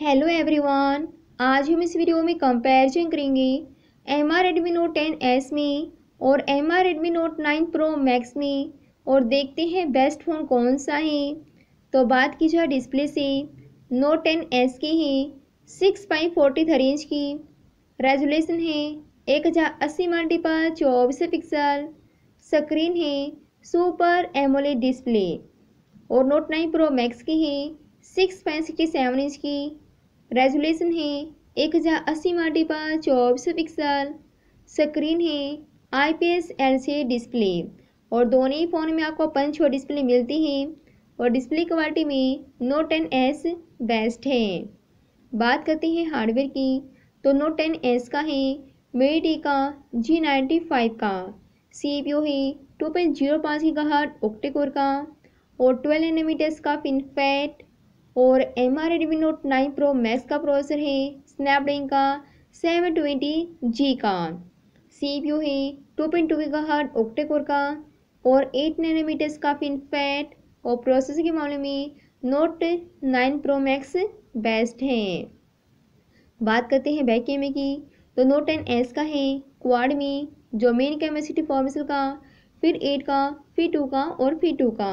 hello everyone आज हम इस वीडियो में कंपैरिजन करेंगे M R Redmi note ten S में और M R Redmi note nine pro max में और देखते हैं बेस्ट फ़ोन कौन सा है तो बात की जाए डिस्प्ले से नोट टेन एस की है सिक्स पाई फोर्टी थ्री इंच की रेजोल्यूशन है एक हज़ार अस्सी मल्टीपल चौबीस पिक्सल स्क्रीन है सुपर एमोले डिस्प्ले और नोट नाइन प्रो मैक्स की है six point sixty seven inch की रेजोल्यूशन है एक हज़ार अस्सी माटी पर चौबीस पिक्सल स्क्रीन है I P S L C display और दोनों ही फ़ोन में आपको पंच और डिस्प्ले मिलती है और डिस्प्ले क्वालिटी में नोट टेन एस बेस्ट है बात करते हैं हार्डवेयर की तो नोट टेन एस का है मेडी का जी नाइन्टी फाइव का सी पी ओ है टू पॉइंट जीरो पाँच की गहट ओक्टेकोर का और ट्वेल्व एनमीटर्स का फिनफेट और M R Redmi note nine pro max का प्रोसेसर है स्नैपड्रैगन का सेवन ट्वेंटी जी का सी पी यू है टू पॉइंट टू का हार्ट ऑक्टेकोर का और एट नैनोमीटर्स का फिनफैट और प्रोसेसर के मामले में note nine pro max best है बात करते हैं बैक कैमरे की तो नोट टेन एस का है क्वाड में जो मेन कैमरा सिटी फॉर्मेशन का फिर एट का फिर टू का और फिर टू का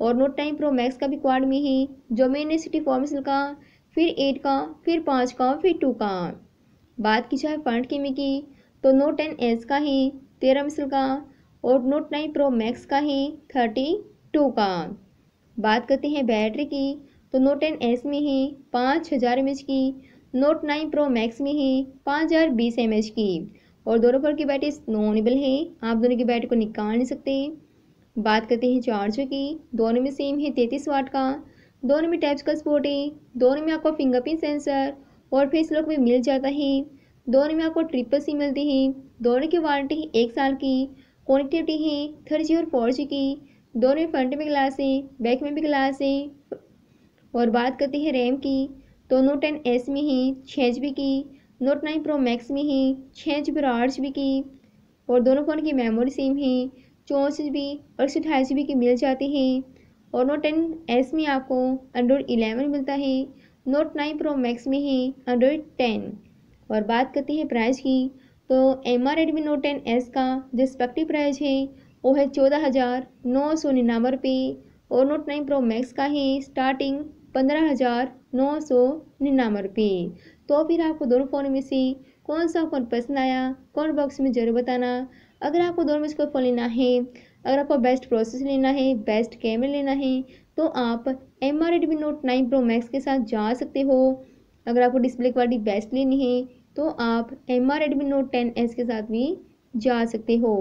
और नोट टाइम प्रो मैक्स का भी क्वाड में ही जो मेन रेसिटी फॉर्मेशन का फिर एट का फिर पाँच का फिर टू का बात की जाए फ्रंट कैमरे की तो नोट टेन एस का ही तेरह मिसल का और नोट नाइन प्रो मैक्स का ही थर्टी टू का बात करते हैं बैटरी की तो नोट टेन एस में ही पाँच हज़ार एम की नोट नाइन प्रो मैक्स में ही पाँच हज़ार बीस एम की और दोनों पर की बैटरी नॉनेबल है आप दोनों की बैटरी को निकाल नहीं सकते बात करते हैं चार्जर की दोनों में सेम है तैतीस वाट का दोनों में टैप्स का स्पोर्ट है दोनों में आपको फिंगरप्रिंट सेंसर और फेस लॉक भी मिल जाता है दोनों में आपको ट्रिपल सी मिलती है दोनों की वारंटी है एक साल की कनेक्टिविटी है थर्ड जी और फोर जी की दोनों में फ्रंट में ग्लास है बैक में भी ग्लास है और बात करते हैं रैम की तो नोट टेन एस में है छः जी की नोट नाइन प्रो मैक्स में है छः जी और आठ जी की और दोनों फ़ोन की मेमोरी सेम है चौंसठ जी बी और एक सौ अठाईस जी बी की मिल जाती है और नोट टेन एस में आपको एंड्रॉयड इलेवन मिलता है नोट नाइन प्रो मैक्स में है एंड्रॉयड टेन और बात करते हैं प्राइस की तो M R Redmi note ten S का जो स्पेक्टिव प्राइस है वो है चौदह हज़ार नौ सौ निन्यानवे रुपये और नोट नाइन प्रो मैक्स का है स्टार्टिंग पंद्रह हज़ार नौ सौ निन्यानवे रुपये तो फिर आपको दोनों फ़ोन में से कौन सा फ़ोन पसंद आया कौन बॉक्स में जरूर बताना अगर आपको दोनों में से कोई फ़ोन लेना है अगर आपको बेस्ट प्रोसेस लेना है बेस्ट कैमरा लेना है तो आप M R Redmi note nine pro max के साथ जा सकते हो अगर आपको डिस्प्ले क्वालिटी बेस्ट लेनी है तो आप M R Redmi note ten S के साथ भी जा सकते हो